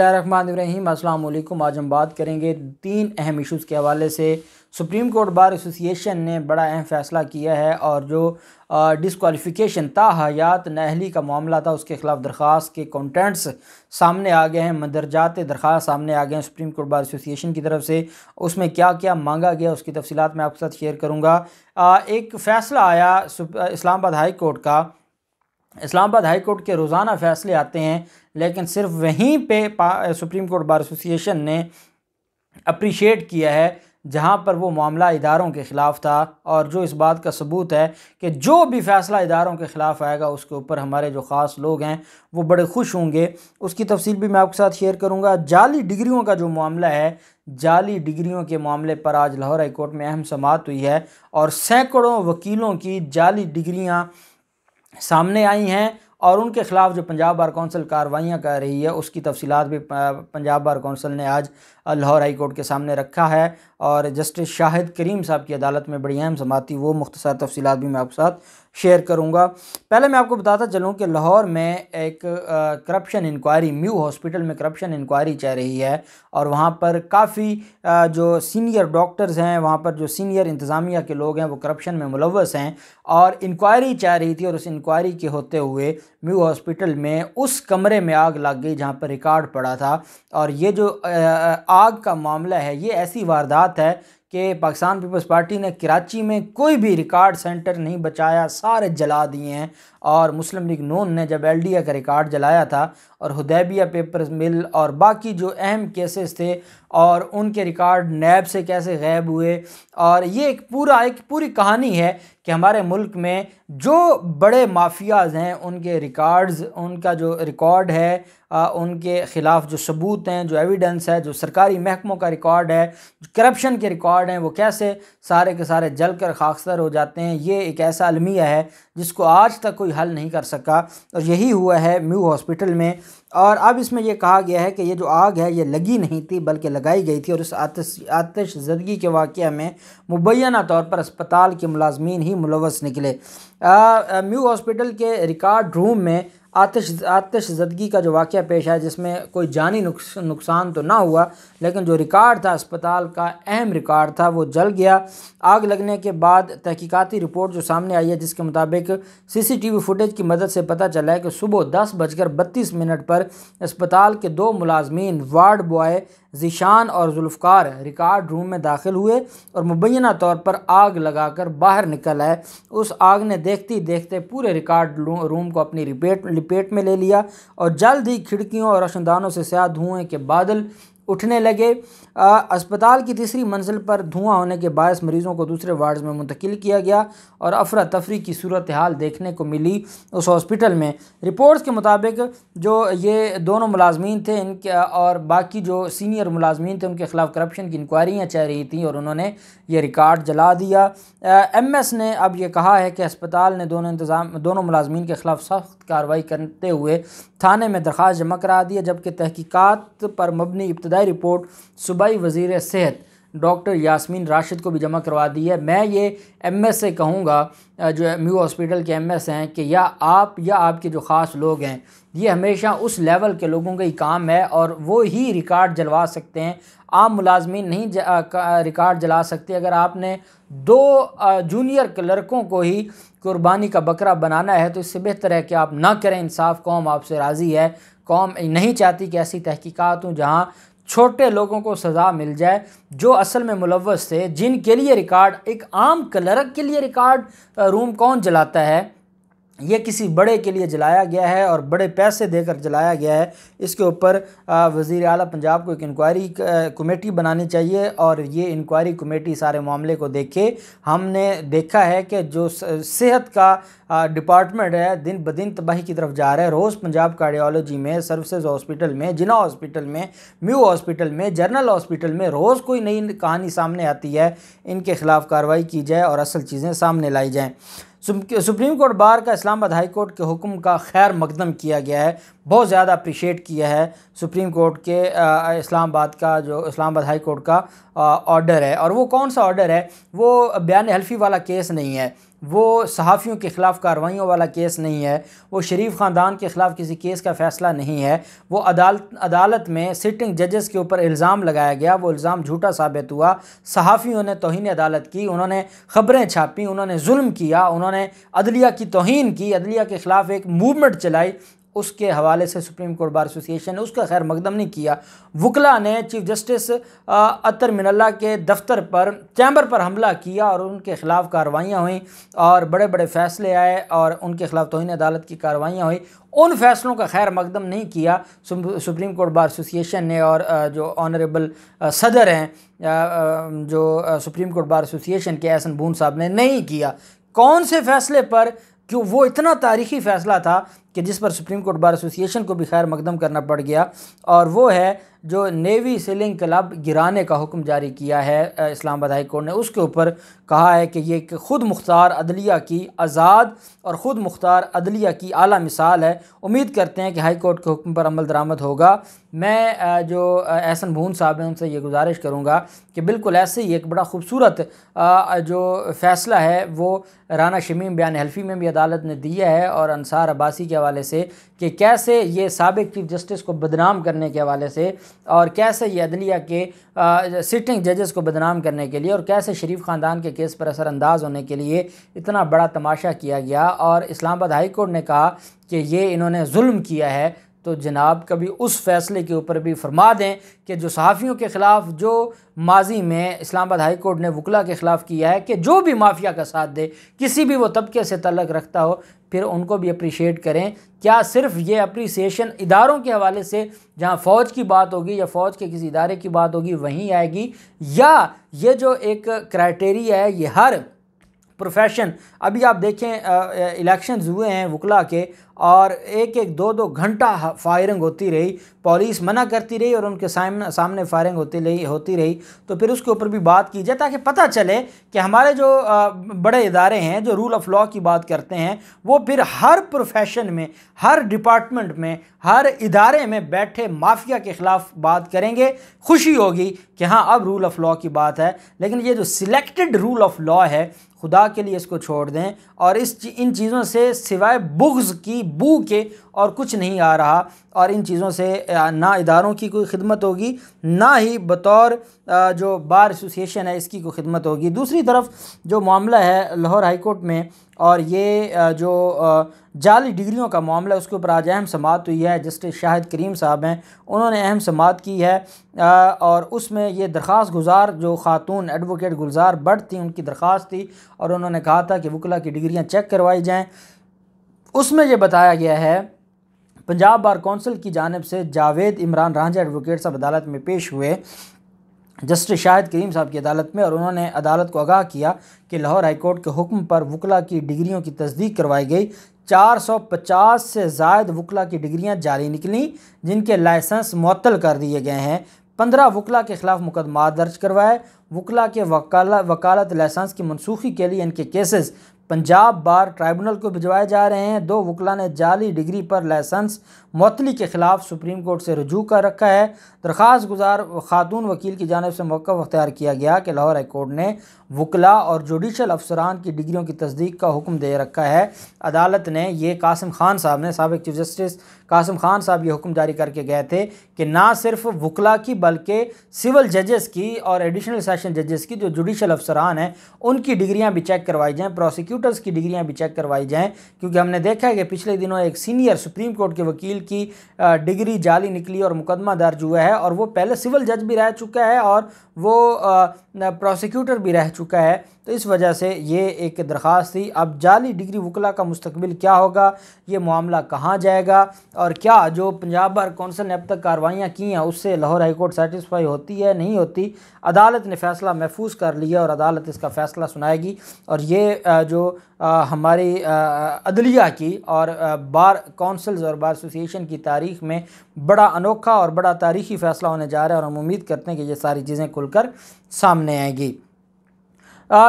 रहीम आज हम बात करेंगे तीन अहम इश्यूज़ के हवाले से सुप्रीम कोर्ट बार एसोसिएशन ने बड़ा अहम फ़ैसला किया है और जो डिसकॉलीफिकेशन हयात नहली का मामला था उसके ख़िलाफ़ दरख्वास्त के कॉन्टेंट्स सामने आ गए हैं मंदरजात दरख्वास्त सामने आ गए हैं सुप्रीम कोर्ट बार एसोसिएशन की तरफ से उसमें क्या क्या मांगा गया उसकी तफसीत मैं आपके साथ शेयर करूँगा एक फ़ैसला आया इस्लामाबाद हाई कोर्ट का इस्लामाबाद हाई कोर्ट के रोज़ाना फैसले आते हैं लेकिन सिर्फ वहीं पे सुप्रीम कोर्ट बार एसोसिएशन ने अप्रिशिएट किया है जहां पर वो मामला इदारों के ख़िलाफ़ था और जो इस बात का सबूत है कि जो भी फ़ैसला इदारों के ख़िलाफ़ आएगा उसके ऊपर हमारे जो ख़ास लोग हैं वो बड़े खुश होंगे उसकी तफसील भी मैं आपके साथ शेयर करूँगा जाली डिग्रियों का जो मामला है जाली डिग्रियों के मामले पर आज लाहौर हाई कोर्ट में अहम समात हुई है और सैकड़ों वकीलों की जाली डिग्रियाँ सामने आई हैं और उनके ख़िलाफ़ जो पंजाब बार कौंसिल कार्रवाइयाँ कर रही है उसकी तफसीत भी पंजाब बार कौंसिल ने आज लाहौर हाई कोर्ट के सामने रखा है और जस्टिस शाहिद करीम साहब की अदालत में बड़ी अहम थी वो मुख्तसर तफसी भी मैं आपके साथ शेयर करूँगा पहले मैं आपको बताता चलूँ कि लाहौर में एक करप्शन इंक्वायरी म्यू हॉस्पिटल में करप्शन इंक्वायरी चल रही है और वहाँ पर काफ़ी जो सीनियर डॉक्टर्स हैं वहाँ पर जो सीनियर इंतज़ामिया के लोग हैं वो करप्शन में मुलवस हैं और इंक्वायरी चाह रही थी और उस इंक्वायरी के होते हुए म्यू हॉस्पिटल में उस कमरे में आग लग गई जहाँ पर रिकॉर्ड पड़ा था और ये जो आग का मामला है ये ऐसी वारदात बात है कि पाकिस्तान पीपल्स पार्टी ने कराची में कोई भी रिकॉर्ड सेंटर नहीं बचाया सारे जला दिए हैं और मुस्लिम लीग नून ने जब एलडीए का रिकॉर्ड जलाया था और हुदैबिया पेपर मिल और बाकी जो अहम केसेस थे और उनके रिकॉर्ड नैब से कैसे गायब हुए और ये एक पूरा एक पूरी कहानी है कि हमारे मुल्क में जो बड़े माफियाज हैं उनके रिकॉर्ड्स उनका जो रिकॉर्ड है आ, उनके ख़िलाफ़ जो सबूत हैं जो एविडेंस है जो सरकारी महकमों का रिकॉर्ड है करप्शन के रिकॉर्ड हैं वो कैसे सारे के सारे जल कर खाकसर हो जाते हैं ये एक ऐसा अलमिया है जिसको आज तक कोई कोई हल नहीं कर सका और तो यही हुआ है म्यू हॉस्पिटल में और अब इसमें यह कहा गया है कि ये जो आग है ये लगी नहीं थी बल्कि लगाई गई थी और इस आतश आतश जदगी के वाक़ में मुबैना तौर पर अस्पताल के मुलाजमीन ही मुलवस निकले म्यू हॉस्पिटल के रिकॉर्ड रूम में आतिश आतिश जदगी का जो वाक़ पेश आया जिसमें कोई जानी नुकसान तो ना हुआ लेकिन जो रिकॉर्ड था अस्पताल का अहम रिकॉर्ड था वो जल गया आग लगने के बाद तहकीक़ती रिपोर्ट जो सामने आई है जिसके मुताबिक सीसीटीवी फुटेज की मदद से पता चला है कि सुबह दस बजकर बत्तीस मिनट पर अस्पताल के दो मुलाजमीन वार्ड बॉय ज़िशान और जुल्फ़ार रिकार्ड रूम में दाखिल हुए और मुबैना तौर पर आग लगाकर बाहर निकल आए उस आग ने देखते देखते पूरे रिकार्ड रूम को अपनी रिपेट लिपेट में ले लिया और जल्द ही खिड़कियों और रोशनदानों से सयाह धुएँ के बादल उठने लगे आ, अस्पताल की तीसरी मंजिल पर धुआं होने के बायस मरीजों को दूसरे वार्ड्स में मुंतकिल किया गया और अफरा तफरी की सूरत हाल देखने को मिली उस हॉस्पिटल में रिपोर्ट्स के मुताबिक जो ये दोनों मुलाजमीन थे इनके और बाकी जो सीनियर मुलाजमीन थे उनके ख़िलाफ़ करप्शन की इंक्वायरियाँ चल रही थी और उन्होंने ये रिकॉर्ड जला दिया एम एस ने अब यह कहा है कि अस्पताल ने दोनों इंतज़ाम दोनों मुलाजमीन के ख़िलाफ़ सख्त कार्रवाई करते हुए थाने में दरख्वास्त जमा करा दी जबकि तहकीक़ात पर मबनी इब्तदाई है रिपोर्ट सूबाई वजीर सेहत डॉक्टर यासमीन राशिद को भी जमा करवा दी है मैं ये एम एस से कहूँगा जो एम यू हॉस्पिटल के एम एस हैं कि या आप या आपके जो ख़ास लोग हैं ये हमेशा उस लेवल के लोगों का ही काम है और वो ही रिकॉर्ड जलवा सकते हैं आम मुलाजमी नहीं रिकॉर्ड जला सकते अगर आपने दो जूनियर क्लर्कों को ही कुर्बानी का बकरा बनाना है तो इससे बेहतर है कि आप ना करें इंसाफ कौम आपसे राज़ी है कौम नहीं चाहती कि ऐसी तहकीकत हूँ जहाँ छोटे लोगों को सज़ा मिल जाए जो असल में मुलवस थे जिनके लिए रिकॉर्ड एक आम क्लर्क के लिए रिकॉर्ड रूम कौन जलाता है ये किसी बड़े के लिए जलाया गया है और बड़े पैसे देकर जलाया गया है इसके ऊपर वज़ी अल पंजाब को एक इंक्वायरी कमेटी बनानी चाहिए और ये इंक्वायरी कमेटी सारे मामले को देखे हमने देखा है कि जो सेहत का डिपार्टमेंट है दिन ब दिन तबाही की तरफ जा रहा है रोज़ पंजाब कार्डियोलॉजी में सर्विसेज हॉस्पिटल में जिना हॉस्पिटल में म्यू हॉस्पिटल में जनरल हॉस्पिटल में रोज़ कोई नई कहानी सामने आती है इनके ख़िलाफ़ कार्रवाई की जाए और असल चीज़ें सामने लाई जाएँ सुप्रीम कोर्ट बार का इस्लामाबाद हाई कोर्ट के हुक्म का खैर मकदम किया गया है बहुत ज़्यादा अप्रिशिएट किया है सुप्रीम कोर्ट के इस्लामाबाद का जो इस्लामाबाद हाई कोर्ट का ऑर्डर है और वो कौन सा ऑर्डर है वो बयान हल्फी वाला केस नहीं है वो सहाफ़ियों के ख़िलाफ़ कार्रवाइयों वाला केस नहीं है वो शरीफ ख़ानदान के ख़िलाफ़ किसी केस का फ़ैसला नहीं है वो अदालत अदालत में सिटिंग जजेस के ऊपर इल्ज़ाम लगाया गया वो इल्ज़ाम झूठा साबित हुआ सहाफ़ियों ने तोहन अदालत की उन्होंने ख़बरें छापी उन्होंने जुल्म किया उन्होंने अदलिया की तोहन की अदलिया के ख़िलाफ़ एक मूवमेंट चलाई उसके हवाले से सुप्रीम कोर्ट बार एसोसिएशन ने उसका खैर मकदम नहीं किया वकला ने चीफ जस्टिस अतर मिनल्ला के दफ्तर पर चैम्बर पर हमला किया और उनके ख़िलाफ़ कार्रवाइयाँ हुई और बड़े बड़े फ़ैसले आए और उनके ख़िलाफ़ तोहन अदालत की कार्रवाइयाँ हुई उन फैसलों का खैर मकदम नहीं किया सुप्रीम कोर्ट बार एसोसिएशन ने और जो ऑनरेबल सदर हैं जो सुप्रीम कोर्ट बार एसोसिएशन के एहसन बून साहब ने नहीं किया कौन से फ़ैसले पर क्यों वो इतना तारीखी फ़ैसला था कि जिस पर सुप्रीम कोर्ट बार एसोसिएशन को भी खैर मकदम करना पड़ गया और वो है जो नेवी सेलिंग क्लब गिराने का हुक्म जारी किया है इस्लामाबाद हाई कोर्ट ने उसके ऊपर कहा है कि ये ख़ुद मुख्तार अदलिया की आज़ाद और ख़ुद मुख्तार अदलिया की आला मिसाल है उम्मीद करते हैं कि हाई कोर्ट के हुक्म पर अमल दरामद होगा मैं जो एहसन भून साहब हैं उनसे ये गुजारिश करूँगा कि बिल्कुल ऐसे ही एक बड़ा खूबसूरत जो फ़ैसला है वो राना शमीम बयान हल्फी में भी अदालत ने दिया है और अनसार अब्बासी के हवाले से कि कैसे ये सबक चीफ़ जस्टिस को बदनाम करने के हवाले से और कैसे ये अदलिया के सिटिंग जजेस को बदनाम करने के लिए और कैसे शरीफ ख़ानदान के केस पर असरानंदाज होने के लिए इतना बड़ा तमाशा किया गया और इस्लामाबाद हाई कोर्ट ने कहा कि ये इन्होंने जुल्म किया है तो जनाब कभी उस फैसले के ऊपर भी फरमा दें कि जो सहाफ़ियों के ख़िलाफ़ जो माजी में इस्लामाबाद हाई कोर्ट ने वकला के ख़िलाफ़ किया है कि जो भी माफिया का साथ दे किसी भी वो तबके से तलक रखता हो फिर उनको भी अप्रिशिएट करें क्या सिर्फ ये अप्रिसिएशन इदारों के हवाले से जहाँ फ़ौज की बात होगी या फ़ौज के किसी इदारे की बात होगी वहीं आएगी या ये जो एक क्राइटेरिया है ये हर प्रोफेशन अभी आप देखें इलेक्शंस हुए हैं वकला के और एक एक दो दो घंटा फायरिंग होती रही पुलिस मना करती रही और उनके सामने सामने फायरिंग होती रही होती रही तो फिर उसके ऊपर भी बात की जाए ताकि पता चले कि हमारे जो बड़े इदारे हैं जो रूल ऑफ लॉ की बात करते हैं वो फिर हर प्रोफेशन में हर डिपार्टमेंट में हर इदारे में बैठे माफिया के ख़िलाफ़ बात करेंगे खुशी होगी कि हाँ अब रूल ऑफ लॉ की बात है लेकिन ये जो सिलेक्टेड रूल ऑफ लॉ है खुदा के लिए इसको छोड़ दें और इस इन चीज़ों से सिवाय बुग्ज़ की बू के और कुछ नहीं आ रहा और इन चीज़ों से ना इदारों की कोई खिदमत होगी ना ही बतौर जो बार एसोसिएशन है इसकी कोई खिदमत होगी दूसरी तरफ जो मामला है लाहौर हाई कोर्ट में और ये जो जाली डिग्रियों का मामला उसके ऊपर आज अहम समात हुई है जस्टिस शाहिद करीम साहब हैं उन्होंने अहम समात की है और उसमें ये दरख्वास गुजार जो खातून एडवोकेट गुलजार बट थी उनकी दरख्वास्त थी और उन्होंने कहा था कि वकला की डिग्रियाँ चेक करवाई जाएँ उसमें यह बताया गया है पंजाब बार कौंसिल की जानब से जावेद इमरान रांझा एडवोकेट साहब अदालत में पेश हुए जस्टिस शाहिद करीम साहब की अदालत में और उन्होंने अदालत को आगाह किया कि लाहौर हाईकोर्ट के हुक्म पर वकला की डिग्रियों की तस्दीक करवाई गई 450 से जायद वकला की डिग्रियां जारी निकलीं जिनके लाइसेंस मअतल कर दिए गए हैं पंद्रह वकला के ख़िलाफ़ मुकदमा दर्ज करवाए वकला के वकाल वकालत लाइसेंस की मनसूखी के लिए इनके केसेस पंजाब बार ट्राइब्यूनल को भिजवाए जा रहे हैं दो वकला ने जाली डिग्री पर लाइसेंस मअली के खिलाफ सुप्रीम कोर्ट से रजू कर रखा है दरख्वास्त गुजार खातून वकील की जानब से मौक़ अख्तियार किया गया कि लाहौर हाईकोर्ट ने वकला और जुडिशल अफसरान की डिग्रियों की तस्दीक का हुक्म दे रखा है अदालत ने यह कासिम खान साहब ने सबक चीफ जस्टिस कासिम खान साहब ये हुक्म जारी करके गए थे कि ना सिर्फ वकला की बल्कि सिविल जजेस की और एडिशनल सेशन जजेस की जो जुडिशल अफसरान हैं उनकी डिग्रियाँ भी चेक करवाई जाएँ प्रोसिक्यूट कंप्यूटर्स की डिग्रियां भी चेक करवाई जाएं क्योंकि हमने देखा है कि पिछले दिनों एक सीनियर सुप्रीम कोर्ट के वकील की डिग्री जाली निकली और मुकदमा दर्ज हुआ है और वो पहले सिविल जज भी रह चुका है और वो प्रोसिक्यूटर भी रह चुका है तो इस वजह से ये एक दरख्वास्त थी अब जाली डिग्री वकला का मुस्तबिल क्या होगा ये मामला कहाँ जाएगा और क्या जो पंजाब बार कौंसिल ने अब तक कार्रवाइयाँ की हैं उससे लाहौर हाईकोर्ट सेटिस्फाई होती है नहीं होती अदालत ने फैसला महफूज कर लिया और अदालत इसका फ़ैसला सुनाएगी और ये जो आ, हमारी अदलिया की और आ, बार कौंसल्स और बार एसोसिएशन की तारीख में बड़ा अनोखा और बड़ा तारीखी फ़ैसला होने जा रहा है और हम उम्मीद करते हैं कि ये सारी चीज़ें खुलकर सामने आएगी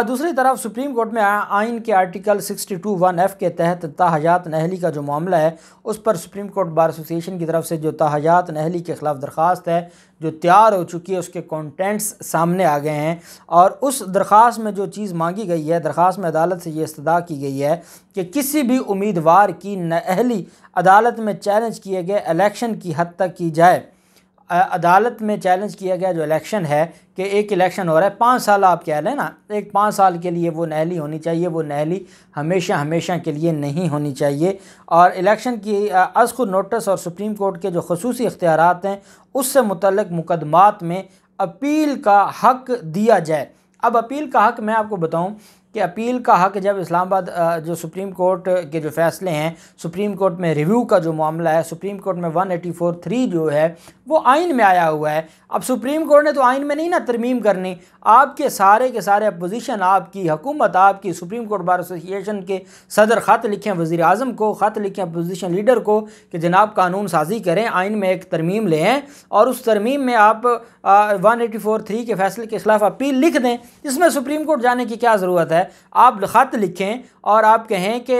दूसरी तरफ सुप्रीम कोर्ट में आइन के आर्टिकल टू वन एफ के तहत ताहजात नहली का जो मामला है उस पर सुप्रीम कोर्ट बार एसोसिएशन की तरफ से जो ताहजात नहली के ख़िलाफ़ दरख्वास्त है जो तैयार हो चुकी है उसके कॉन्टेंट्स सामने आ गए हैं और उस दरख्वास्त में जो चीज़ मांगी गई है दरख्वास्त में अदालत से ये इस्तः की गई है कि किसी भी उम्मीदवार की नहली अदालत में चैलेंज किए गए इलेक्शन की हद तक की जाए अदालत में चैलेंज किया गया जो इलेक्शन है कि एक इलेक्शन हो रहा है पाँच साल आप कह लें ना एक पाँच साल के लिए वो नहली होनी चाहिए वो नहली हमेशा हमेशा के लिए नहीं होनी चाहिए और इलेक्शन की अज़ नोटिस और सुप्रीम कोर्ट के जो खसूस इख्तियार हैं उससे मुतलक मुकदमात में अपील का हक दिया जाए अब अपील का हक मैं आपको बताऊँ कि अपील का हक जब इस्लामाबाद जो सुप्रीम कोर्ट के जो फैसले हैं सुप्रीम कोर्ट में रिव्यू का जो मामला है सुप्रीम कोर्ट में वन एटी फोर थ्री जो है वो आइन में आया हुआ है अब सुप्रीम कोर्ट ने तो आइन में नहीं ना तरमीम करनी आपके सारे के सारे अपोजिशन आपकी हुकूमत आपकी सुप्रीम कोर्ट बार एसोसिएशन के सदर ख़त लिखें वज़ी अजम को ख़त लिखें अपोजिशन लीडर को कि जनाब कानून साजी करें आइन में एक तरमीम लें और उस तरमीम में आप वन एटी फोर थ्री के फैसले के खिलाफ अपील लिख दें इसमें सुप्रीम कोर्ट जाने की क्या ज़रूरत है है आप ख़त लिखें और आप कहें कि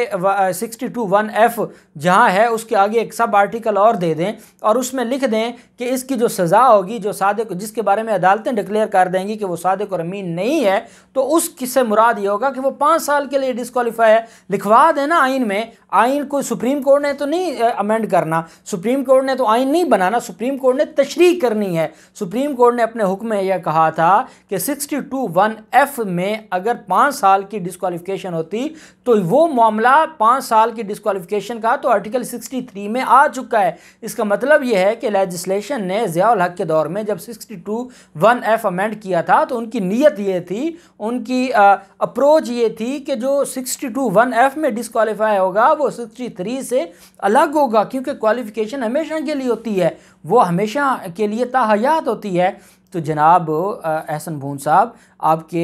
सिक्सटी टू वन एफ़ जहाँ है उसके आगे एक सब आर्टिकल और दे दें और उसमें लिख दें कि इसकी जो सज़ा होगी जो सादे को जिसके बारे में अदालतें डिक्लेयर कर देंगी कि वो सादे को अमीन नहीं है तो उस किससे मुराद ये होगा कि वो पाँच साल के लिए डिसकॉलीफाई है लिखवा देना आइन में आइन को सुप्रीम कोर्ट ने तो नहीं अमेंड करना सुप्रीम कोर्ट ने तो आइन नहीं बनाना सुप्रीम कोर्ट ने तशरी करनी है सुप्रीम कोर्ट ने अपने हुक्म में यह कहा था कि सिक्सटी टू वन एफ में अगर पाँच साल की डिस्कवालिफिकेशन होती तो वो मामला पाँच साल की डिस्कवालिफिकेशन का तो आर्टिकल सिक्सटी थ्री में आ चुका है इसका मतलब यह है कि लेजिस्लेशन ने ज़ियाल हक के दौर में जब sixty two one F amend किया था तो उनकी नीयत ये थी उनकी अप्रोच ये थी कि जो सिक्सटी टू वन एफ में डिस्कवालीफाई होगा वो सिक्सटी थ्री से अलग होगा क्योंकि क्वालिफ़िकेशन हमेशा के लिए होती है वो हमेशा के लिए ताहयात होती है तो जनाब एहसन भून साहब आपके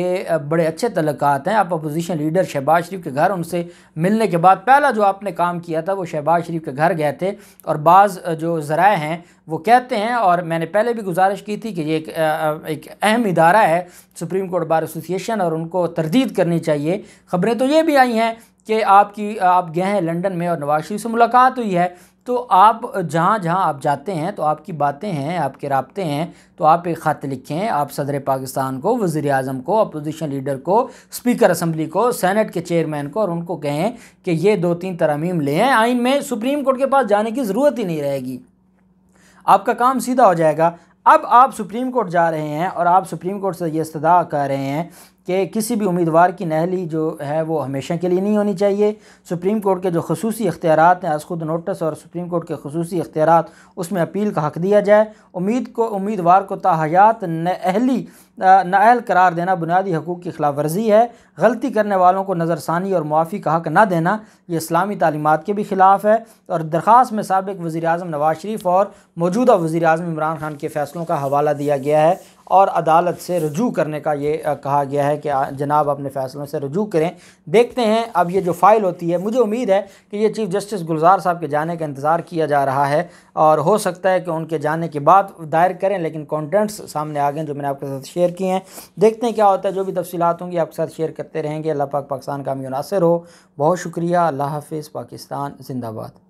बड़े अच्छे तलक हैं आप अपोजिशन लीडर शहबाज शरीफ के घर उनसे मिलने के बाद पहला जो आपने काम किया था वो शहबाज शरीफ के घर गए थे और बाज़ जो ज़राए हैं वो कहते हैं और मैंने पहले भी गुजारिश की थी कि ये एक अहम इदारा है सुप्रीम कोर्ट बार एसोसिएशन और उनको तरदीद करनी चाहिए ख़बरें तो ये भी आई हैं कि आपकी आप गए हैं लंदन में और नवाज शरीफ से मुलाकात हुई है तो आप जहाँ जहाँ आप जाते हैं तो आपकी बातें हैं आपके रबते हैं तो आप एक ख़त लिखें आप सदर पाकिस्तान को वज़ी अजम को अपोजिशन लीडर को स्पीकर असम्बली को सैनट के चेयरमैन को और उनको कहें कि ये दो तीन तरमीम ले आइन में सुप्रीम कोर्ट के पास जाने की ज़रूरत ही नहीं रहेगी आपका काम सीधा हो जाएगा अब आप सुप्रीम कोर्ट जा रहे हैं और आप सुप्रीम कोर्ट से ये इस्तः कर रहे हैं कि किसी भी उम्मीदवार की नहली जो है वो हमेशा के लिए नहीं होनी चाहिए सुप्रीम कोर्ट के जो खसूसी इख्तियार हैं अस खुद नोटिस और सुप्रीम कोर्ट के खसूस इख्तियार उसमें अपील का हक दिया जाए उम्मीद को उम्मीदवार को ताहयात नहली नाअहल करार देना बुनियादी हकूक़ की खिलाफ वर्जी है गलती करने वालों को नज़रसानी और मुआफ़ी का हक न देना ये इस्लामी तालीमत के भी ख़िलाफ़ है और दरख्वास्त में सबक वज़ी अजम नवाज शरीफ और मौजूदा वज़ी अजम इमरान खान के फ़ैसलों का हवाला दिया गया है और अदालत से रजू करने का ये कहा गया है कि जनाब अपने फैसलों से रजू करें देखते हैं अब ये जो फ़ाइल होती है मुझे उम्मीद है कि ये चीफ़ जस्टिस गुलजार साहब के जाने का इंतज़ार किया जा रहा है और हो सकता है कि उनके जाने के बाद दायर करें लेकिन कॉन्टेंट्स सामने आ गए जो मैंने आपके साथ शेयर किए हैं देखते हैं क्या होता है जो भी तफसीत होंगी आपके साथ शेयर करते रहेंगे अल्लाह पाक पाकिस्तान का मुनासर हो बहुत शुक्रिया अल्लाह हाफिज़ पाकिस्तान जिंदाबाद